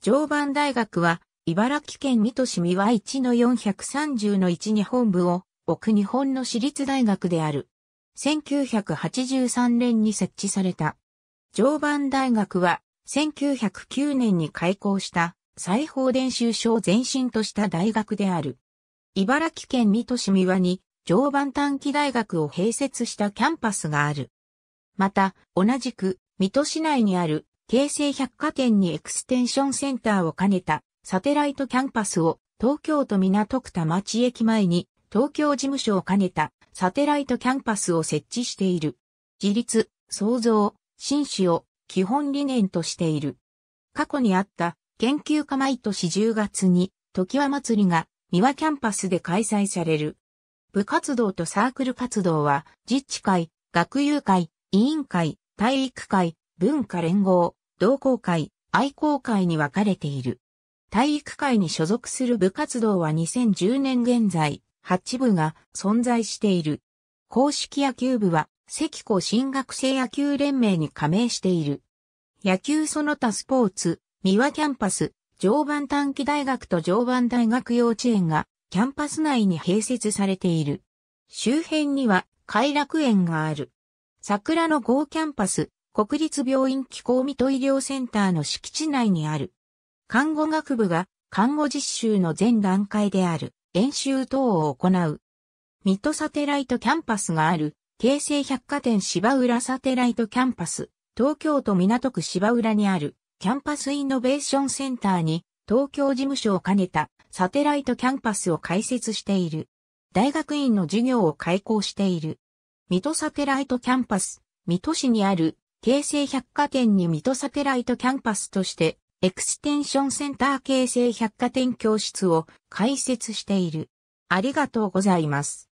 常磐大学は、茨城県水戸市三輪1の430の1に本部を置く日本の私立大学である。1983年に設置された。常磐大学は、1909年に開校した裁縫練習所を前身とした大学である。茨城県水戸市三輪に常磐短期大学を併設したキャンパスがある。また、同じく水戸市内にある京成百貨店にエクステンションセンターを兼ねたサテライトキャンパスを東京都港区田町駅前に東京事務所を兼ねたサテライトキャンパスを設置している。自立、創造、紳士を基本理念としている。過去にあった研究家毎年10月に、時は祭りが三輪キャンパスで開催される。部活動とサークル活動は、実地会、学友会、委員会、体育会、文化連合、同好会、愛好会に分かれている。体育会に所属する部活動は2010年現在、8部が存在している。公式野球部は、関子新学生野球連盟に加盟している。野球その他スポーツ、三輪キャンパス、常磐短期大学と常磐大学幼稚園が、キャンパス内に併設されている。周辺には、偕楽園がある。桜の豪キャンパス、国立病院機構水戸医療センターの敷地内にある。看護学部が看護実習の全段階である演習等を行う。水戸サテライトキャンパスがある京成百貨店芝浦サテライトキャンパス、東京都港区芝浦にあるキャンパスイノベーションセンターに東京事務所を兼ねたサテライトキャンパスを開設している。大学院の授業を開講している。水戸サテライトキャンパス、水戸市にある京成百貨店に水戸サテライトキャンパスとして、エクステンションセンター京成百貨店教室を開設している。ありがとうございます。